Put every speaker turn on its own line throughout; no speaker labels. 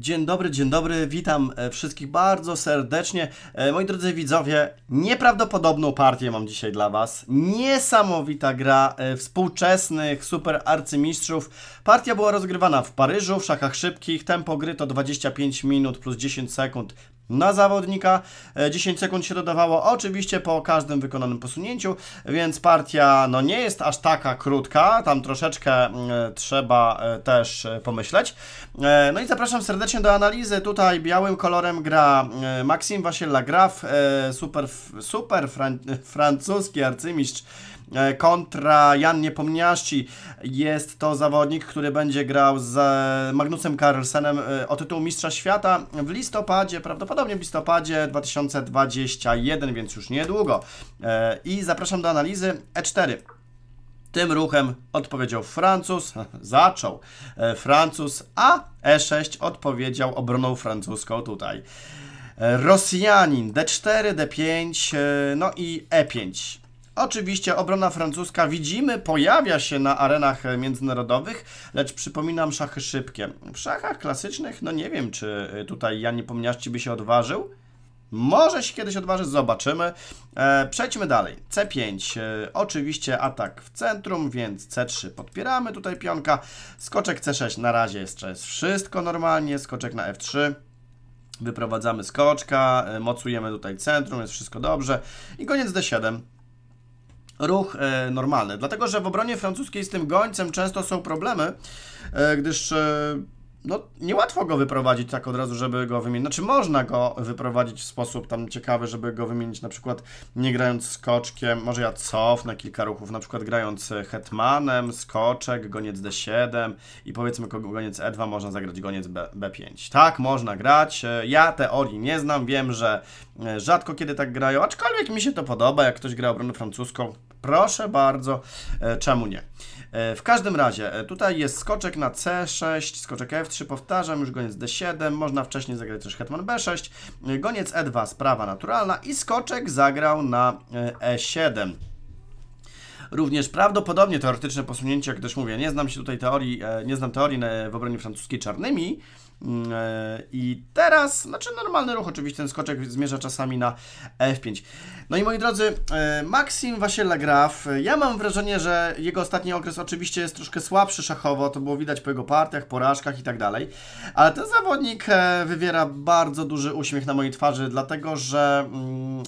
Dzień dobry, dzień dobry, witam e, wszystkich bardzo serdecznie. E, moi drodzy widzowie, nieprawdopodobną partię mam dzisiaj dla Was. Niesamowita gra e, współczesnych super arcymistrzów. Partia była rozgrywana w Paryżu w szachach szybkich. Tempo gry to 25 minut plus 10 sekund na zawodnika. 10 e, sekund się dodawało oczywiście po każdym wykonanym posunięciu, więc partia no, nie jest aż taka krótka, tam troszeczkę mm, e, trzeba e, też pomyśleć. No i zapraszam serdecznie do analizy. Tutaj białym kolorem gra Maxim Wasiel Lagraf, super, super fran francuski arcymistrz E, kontra Jan Niepomniaści. Jest to zawodnik, który będzie grał z e, Magnusem Carlsenem e, o tytuł Mistrza Świata w listopadzie, prawdopodobnie w listopadzie 2021, więc już niedługo. I zapraszam do analizy E4. Tym ruchem odpowiedział Francuz, zaczął Francuz, a E6 odpowiedział obroną francuską tutaj. Rosjanin D4, D5, no i E5. Oczywiście obrona francuska widzimy, pojawia się na arenach międzynarodowych, lecz przypominam szachy szybkie. W szachach klasycznych, no nie wiem, czy y, tutaj Jan Pomniaszczy by się odważył. Może się kiedyś odważy, zobaczymy. E, przejdźmy dalej. C5, e, oczywiście atak w centrum, więc C3 podpieramy tutaj pionka. Skoczek C6, na razie jeszcze jest wszystko normalnie, skoczek na F3 wyprowadzamy skoczka, e, mocujemy tutaj centrum, jest wszystko dobrze i koniec D7 ruch e, normalny. Dlatego, że w obronie francuskiej z tym gońcem często są problemy, e, gdyż e, no, niełatwo go wyprowadzić tak od razu, żeby go wymienić. Znaczy, można go wyprowadzić w sposób tam ciekawy, żeby go wymienić, na przykład nie grając skoczkiem, może ja cofnę kilka ruchów, na przykład grając hetmanem, skoczek, goniec d7 i powiedzmy kogo goniec e2, można zagrać goniec B, b5. Tak, można grać. E, ja teorii nie znam, wiem, że e, rzadko kiedy tak grają, aczkolwiek mi się to podoba, jak ktoś gra obronę francuską, Proszę bardzo, e, czemu nie? E, w każdym razie, e, tutaj jest skoczek na C6, skoczek F3, powtarzam, już goniec D7, można wcześniej zagrać też hetman B6, goniec E2, sprawa naturalna i skoczek zagrał na E7 również prawdopodobnie teoretyczne posunięcia, gdyż mówię, nie znam się tutaj teorii, nie znam teorii w obronie francuskiej czarnymi, Mm, e, I teraz, znaczy normalny ruch, oczywiście ten skoczek zmierza czasami na F5. No i moi drodzy, e, Maxim Wasiela Graf, ja mam wrażenie, że jego ostatni okres oczywiście jest troszkę słabszy szachowo, to było widać po jego partiach, porażkach i tak dalej, ale ten zawodnik e, wywiera bardzo duży uśmiech na mojej twarzy, dlatego że mm,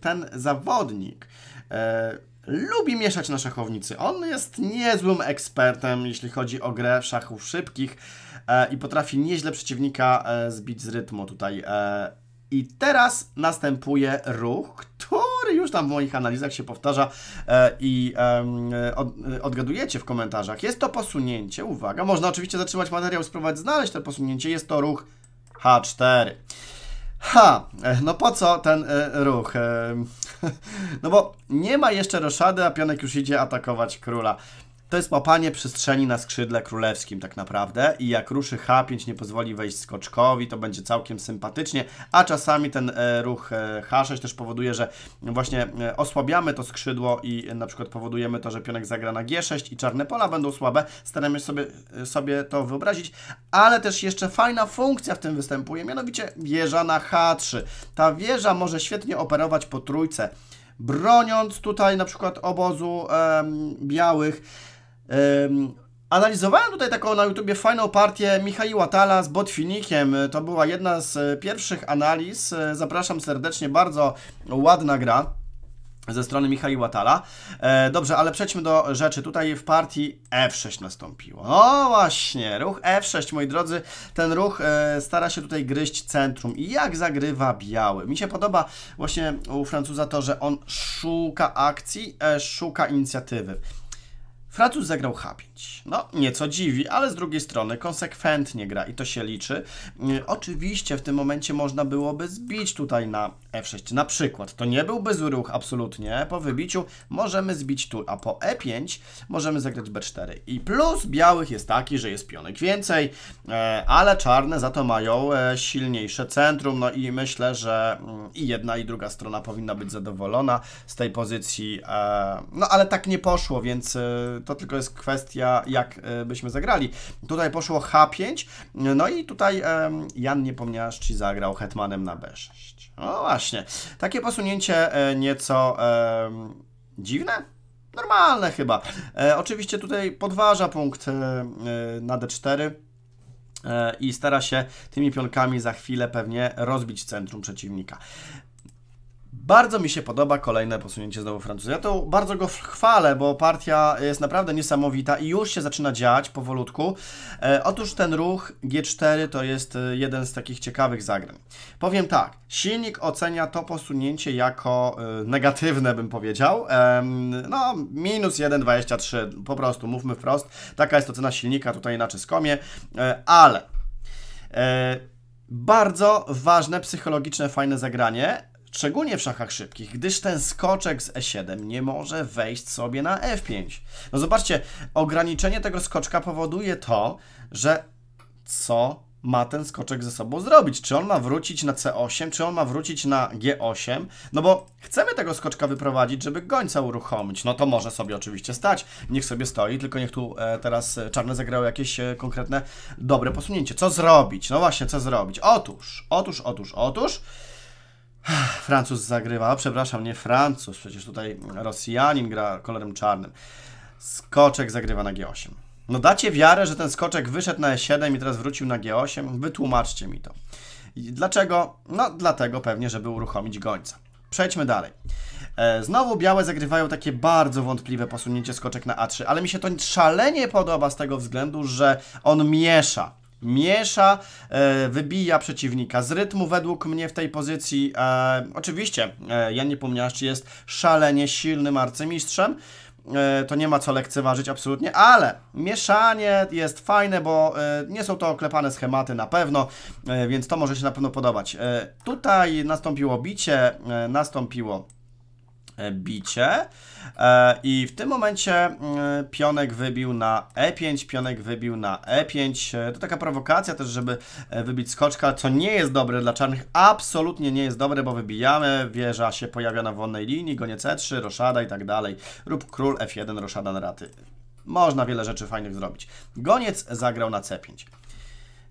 ten zawodnik lubi mieszać na szachownicy. On jest niezłym ekspertem, jeśli chodzi o grę szachów szybkich e, i potrafi nieźle przeciwnika e, zbić z rytmu tutaj. E, I teraz następuje ruch, który już tam w moich analizach się powtarza e, i od, odgadujecie w komentarzach. Jest to posunięcie, uwaga, można oczywiście zatrzymać materiał, spróbować znaleźć to posunięcie. Jest to ruch H4. Ha, e, no po co ten e, ruch? No bo nie ma jeszcze roszady, a pionek już idzie atakować króla to jest łapanie przestrzeni na skrzydle królewskim tak naprawdę i jak ruszy H5 nie pozwoli wejść skoczkowi, to będzie całkiem sympatycznie, a czasami ten e, ruch e, H6 też powoduje, że właśnie e, osłabiamy to skrzydło i na przykład powodujemy to, że pionek zagra na G6 i czarne pola będą słabe, staramy się sobie, sobie to wyobrazić, ale też jeszcze fajna funkcja w tym występuje, mianowicie wieża na H3. Ta wieża może świetnie operować po trójce, broniąc tutaj na przykład obozu e, białych, Analizowałem tutaj taką na YouTubie fajną partię Michaiła Tala z Botfinikiem. To była jedna z e, pierwszych analiz. E, zapraszam serdecznie, bardzo ładna gra ze strony Michała Tala. E, dobrze, ale przejdźmy do rzeczy. Tutaj w partii F6 nastąpiło. No właśnie, ruch F6, moi drodzy. Ten ruch e, stara się tutaj gryźć centrum. I jak zagrywa biały? Mi się podoba właśnie u Francuza to, że on szuka akcji, e, szuka inicjatywy. Francuz zagrał Happy. No, nieco dziwi, ale z drugiej strony konsekwentnie gra i to się liczy. Mm, oczywiście w tym momencie można byłoby zbić tutaj na F6 na przykład. To nie byłby zły ruch absolutnie. Po wybiciu możemy zbić tu, a po E5 możemy zagrać B4. I plus białych jest taki, że jest pionek więcej, e, ale czarne za to mają e, silniejsze centrum. No i myślę, że mm, i jedna i druga strona powinna być zadowolona z tej pozycji. E, no, ale tak nie poszło, więc to tylko jest kwestia kwestia, jak e, byśmy zagrali. Tutaj poszło H5, no i tutaj Jan ci zagrał hetmanem na B6. No właśnie, takie posunięcie e, nieco dziwne, normalne chyba. E, oczywiście tutaj podważa punkt e, e na D4 e, i stara się tymi pionkami za chwilę pewnie rozbić centrum przeciwnika. Bardzo mi się podoba kolejne posunięcie znowu Francuzów. Ja to bardzo go chwalę, bo partia jest naprawdę niesamowita i już się zaczyna dziać powolutku. E, otóż ten ruch G4 to jest e, jeden z takich ciekawych zagrań. Powiem tak, silnik ocenia to posunięcie jako e, negatywne, bym powiedział. E, no, minus 1,23, po prostu mówmy wprost. Taka jest ocena silnika tutaj na czyskomie, e, ale... E, bardzo ważne, psychologiczne, fajne zagranie Szczególnie w szachach szybkich, gdyż ten skoczek z E7 nie może wejść sobie na F5. No zobaczcie, ograniczenie tego skoczka powoduje to, że co ma ten skoczek ze sobą zrobić? Czy on ma wrócić na C8, czy on ma wrócić na G8? No bo chcemy tego skoczka wyprowadzić, żeby gońca uruchomić. No to może sobie oczywiście stać. Niech sobie stoi, tylko niech tu e, teraz e, czarne zagrały jakieś e, konkretne dobre posunięcie. Co zrobić? No właśnie, co zrobić? Otóż, otóż, otóż, otóż... Francuz zagrywa, przepraszam, nie Francuz, przecież tutaj Rosjanin gra kolorem czarnym. Skoczek zagrywa na G8. No dacie wiarę, że ten skoczek wyszedł na E7 i teraz wrócił na G8? Wytłumaczcie mi to. Dlaczego? No dlatego pewnie, żeby uruchomić gońca. Przejdźmy dalej. E, znowu białe zagrywają takie bardzo wątpliwe posunięcie skoczek na A3, ale mi się to szalenie podoba z tego względu, że on miesza miesza, e, wybija przeciwnika z rytmu według mnie w tej pozycji. E, oczywiście e, Jan Niepomniaszcz jest szalenie silnym arcymistrzem, to nie ma co lekceważyć absolutnie, ale mieszanie jest fajne, bo nie są to oklepane schematy na pewno, więc to może się na pewno podobać. Tutaj nastąpiło bicie, nastąpiło E, bicie e, i w tym momencie mm, pionek wybił na e5, pionek wybił na e5. E, to taka prowokacja też, żeby wybić skoczka, co nie jest dobre dla czarnych, absolutnie nie jest dobre, bo wybijamy, wieża się pojawia na wolnej linii, gonie c3, roszada i tak dalej, rób król f1, roszada na raty. Można wiele rzeczy fajnych zrobić. Goniec zagrał na c5.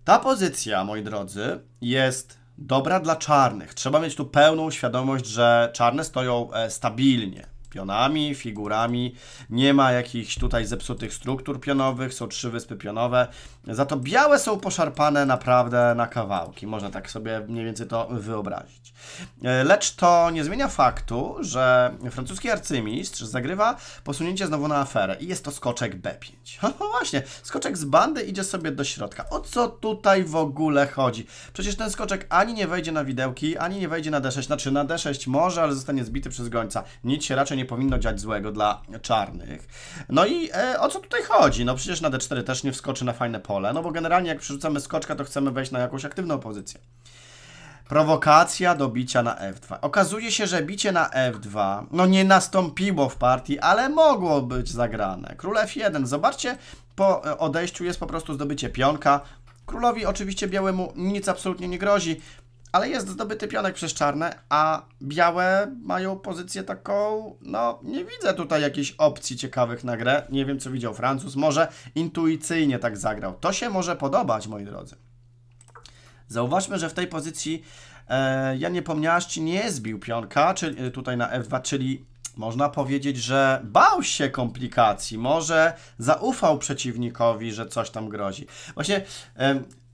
Ta pozycja, moi drodzy, jest dobra dla czarnych. Trzeba mieć tu pełną świadomość, że czarne stoją e, stabilnie pionami, figurami. Nie ma jakichś tutaj zepsutych struktur pionowych, są trzy wyspy pionowe. Za to białe są poszarpane naprawdę na kawałki. Można tak sobie mniej więcej to wyobrazić. E, lecz to nie zmienia faktu, że francuski arcymistrz zagrywa posunięcie znowu na aferę i jest to skoczek B5. No właśnie, skoczek z bandy idzie sobie do środka. O co tutaj w ogóle chodzi? Przecież ten skoczek ani nie wejdzie na widełki, ani nie wejdzie na D6, znaczy na D6 może, ale zostanie zbity przez gońca. Nic się raczej nie nie powinno dziać złego dla czarnych. No i e, o co tutaj chodzi? No przecież na D4 też nie wskoczy na fajne pole, no bo generalnie jak przerzucamy skoczka, to chcemy wejść na jakąś aktywną pozycję. Prowokacja do bicia na F2. Okazuje się, że bicie na F2 no nie nastąpiło w partii, ale mogło być zagrane. Król F1, zobaczcie, po e, odejściu jest po prostu zdobycie pionka. Królowi oczywiście białemu nic absolutnie nie grozi, ale jest zdobyty pionek przez czarne, a białe mają pozycję taką, no nie widzę tutaj jakichś opcji ciekawych na grę. Nie wiem, co widział Francuz, może intuicyjnie tak zagrał. To się może podobać, moi drodzy. Zauważmy, że w tej pozycji e, nie Pomniaszczy nie zbił pionka, czyli e, tutaj na F2, czyli można powiedzieć, że bał się komplikacji, może zaufał przeciwnikowi, że coś tam grozi. Właśnie...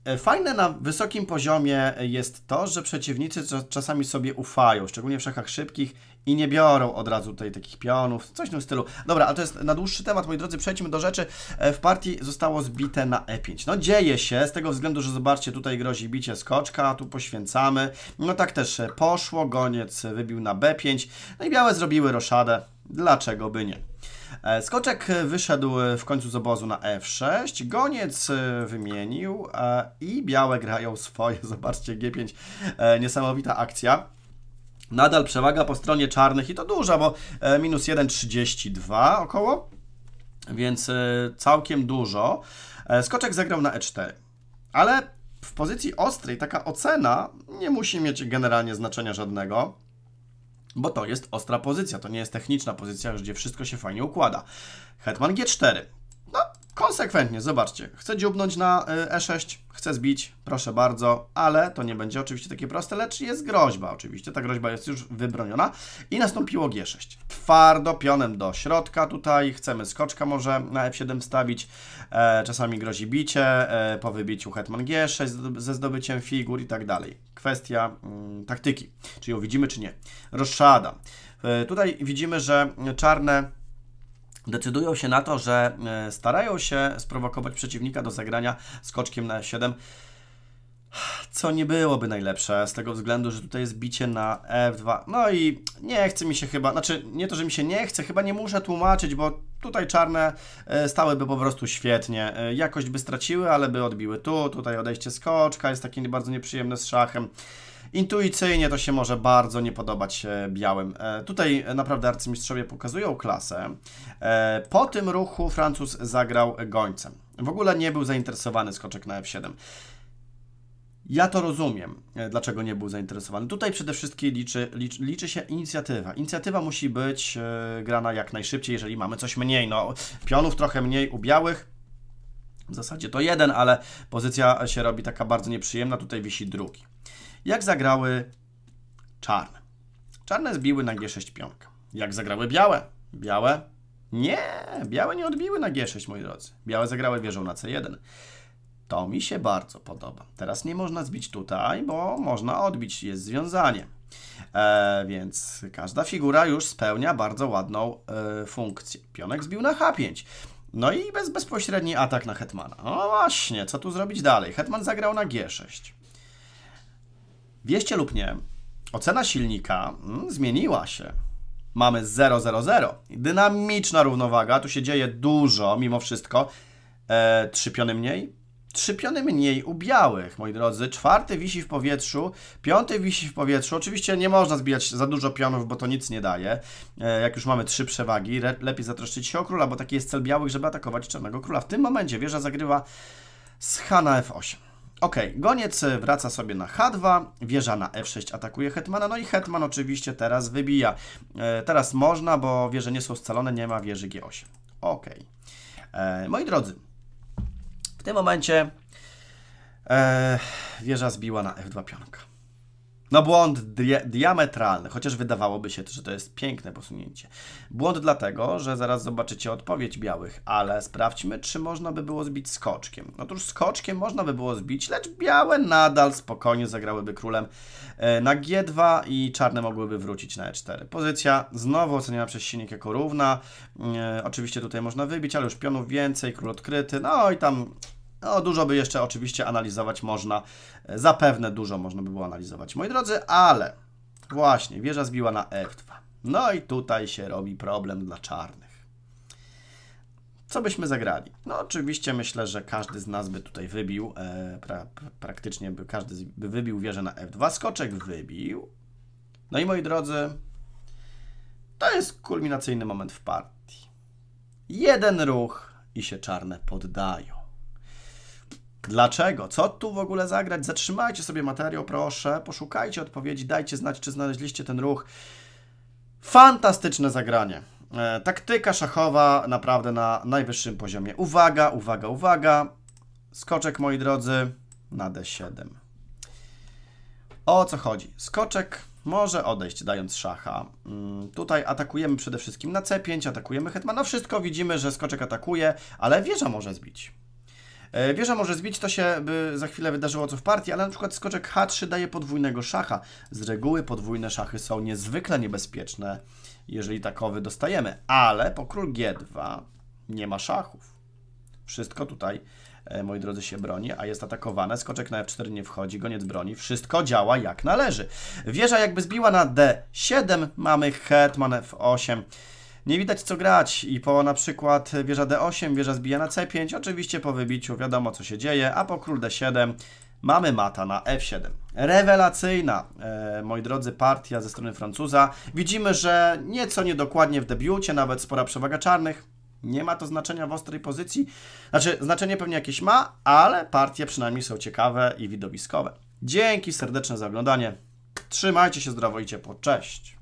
E, fajne na wysokim poziomie e, jest to, że przeciwnicy czasami sobie ufają, szczególnie w szachach szybkich i nie biorą od razu tutaj takich pionów, coś w tym stylu. Dobra, ale to jest na dłuższy temat, moi drodzy, przejdźmy do rzeczy. E, w partii zostało zbite na E5. No dzieje się, z tego względu, że zobaczcie, tutaj grozi bicie skoczka, tu poświęcamy. No tak też poszło, goniec wybił na B5, no i białe zrobiły roszadę, dlaczego by nie. E, skoczek e, wyszedł e, w końcu z obozu na F6, goniec wymienił i białe grają swoje. Zobaczcie, G5, niesamowita akcja. Nadal przewaga po stronie czarnych i to duża, bo minus 1,32 około, więc całkiem dużo. Skoczek zagrał na E4, ale w pozycji ostrej taka ocena nie musi mieć generalnie znaczenia żadnego bo to jest ostra pozycja, to nie jest techniczna pozycja, gdzie wszystko się fajnie układa. Hetman G4, konsekwentnie, zobaczcie, chcę dziubnąć na y, E6, chcę zbić, proszę bardzo, ale to nie będzie oczywiście takie proste, lecz jest groźba oczywiście, ta groźba jest już wybroniona i nastąpiło G6. Twardo pionem do środka tutaj, chcemy skoczka może na F7 e wstawić, e, czasami grozi bicie, e, po wybiciu hetman G6 ze zdobyciem figur i tak dalej. Kwestia mm, taktyki, czy ją widzimy czy nie. Rozszada. E, tutaj widzimy, że czarne decydują się na to, że e, starają się sprowokować przeciwnika do zagrania skoczkiem na 7 co nie byłoby najlepsze z tego względu, że tutaj jest bicie na F2. No i nie chce mi się chyba, znaczy nie to, że mi się nie chce, chyba nie muszę tłumaczyć, bo tutaj czarne e, stałyby po prostu świetnie. E, jakość by straciły, ale by odbiły tu, tutaj odejście skoczka, jest takie bardzo nieprzyjemne z szachem. Intuicyjnie to się może bardzo nie podobać e, białym. E, tutaj e, naprawdę arcymistrzowie pokazują klasę. Po tym ruchu Francuz zagrał gońcem. W ogóle nie był zainteresowany skoczek na F7. Ja to rozumiem, dlaczego nie był zainteresowany. Tutaj przede wszystkim liczy, liczy, liczy się inicjatywa. Inicjatywa musi być grana jak najszybciej, jeżeli mamy coś mniej. No, pionów trochę mniej u białych, w zasadzie to jeden, ale pozycja się robi taka bardzo nieprzyjemna, tutaj wisi drugi jak zagrały czarne. Czarne zbiły na G6 pionka. Jak zagrały białe? Białe? Nie, białe nie odbiły na G6, moi drodzy. Białe zagrały wieżą na C1. To mi się bardzo podoba. Teraz nie można zbić tutaj, bo można odbić, jest związanie. E, więc każda figura już spełnia bardzo ładną e, funkcję. Pionek zbił na H5. No i bez, bezpośredni atak na Hetmana. No właśnie, co tu zrobić dalej? Hetman zagrał na G6. Wieście lub nie, ocena silnika mm, zmieniła się. Mamy 0,00. Dynamiczna równowaga, tu się dzieje dużo mimo wszystko. E, trzy piony mniej, Trzy piony mniej u białych, moi drodzy. Czwarty wisi w powietrzu, piąty wisi w powietrzu. Oczywiście nie można zbijać za dużo pionów, bo to nic nie daje. E, jak już mamy trzy przewagi, lepiej zatroszczyć się o króla, bo taki jest cel białych, żeby atakować czarnego króla. W tym momencie wieża zagrywa z Hana F8. Ok, goniec e, wraca sobie na H2, wieża na F6 atakuje Hetmana, no i Hetman oczywiście teraz wybija. E, teraz można, bo wieże nie są scalone, nie ma wieży G8. Ok. E, moi drodzy, w tym momencie wieża zbiła na F2 pionka. No błąd diametralny, chociaż wydawałoby się, że to jest piękne posunięcie. Błąd dlatego, że zaraz zobaczycie odpowiedź białych, ale sprawdźmy, czy można by było zbić skoczkiem. Otóż skoczkiem można by było zbić, lecz białe nadal spokojnie zagrałyby królem e, na G2 i czarne mogłyby wrócić na E4. Pozycja znowu oceniana przez silnik jako równa. E, oczywiście tutaj można wybić, ale już pionów więcej, król odkryty, no i tam no, dużo by jeszcze oczywiście analizować można. E, zapewne dużo można by było analizować, moi drodzy, ale właśnie wieża zbiła na F2. No i tutaj się robi problem dla czarnych. Co byśmy zagrali? No oczywiście myślę, że każdy z nas by tutaj wybił, e, pra, praktycznie by każdy by wybił wieżę na F2. Skoczek wybił. No i moi drodzy, to jest kulminacyjny moment w partii. Jeden ruch i się czarne poddają. Dlaczego? Co tu w ogóle zagrać? Zatrzymajcie sobie materiał, proszę, poszukajcie odpowiedzi, dajcie znać, czy znaleźliście ten ruch. Fantastyczne zagranie. E, taktyka szachowa naprawdę na najwyższym poziomie. Uwaga, uwaga, uwaga. Skoczek, moi drodzy, na D7. O co chodzi? Skoczek może odejść, dając szacha. Mm, tutaj atakujemy przede wszystkim na C5, atakujemy hetmana. No wszystko widzimy, że skoczek atakuje, ale wieża może zbić. E, wieża może zbić, to się by za chwilę wydarzyło co w partii, ale na przykład skoczek H3 daje podwójnego szacha. Z reguły podwójne szachy są niezwykle niebezpieczne, jeżeli takowy dostajemy, ale po król G2 nie ma szachów. Wszystko tutaj, e, moi drodzy, się broni, a jest atakowane. Skoczek na F4 nie wchodzi, goniec broni. Wszystko działa jak należy. Wieża jakby zbiła na D7, mamy hetman F8. Nie widać co grać i po na przykład wieża D8, wieża zbija na C5, oczywiście po wybiciu wiadomo co się dzieje, a po król D7 mamy mata na F7. Rewelacyjna, e, moi drodzy, partia ze strony Francuza. Widzimy, że nieco niedokładnie w debiucie, nawet spora przewaga czarnych. Nie ma to znaczenia w ostrej pozycji. Znaczy, znaczenie pewnie jakieś ma, ale partie przynajmniej są ciekawe i widowiskowe. Dzięki serdeczne za oglądanie. Trzymajcie się zdrowo i ciepło. Cześć!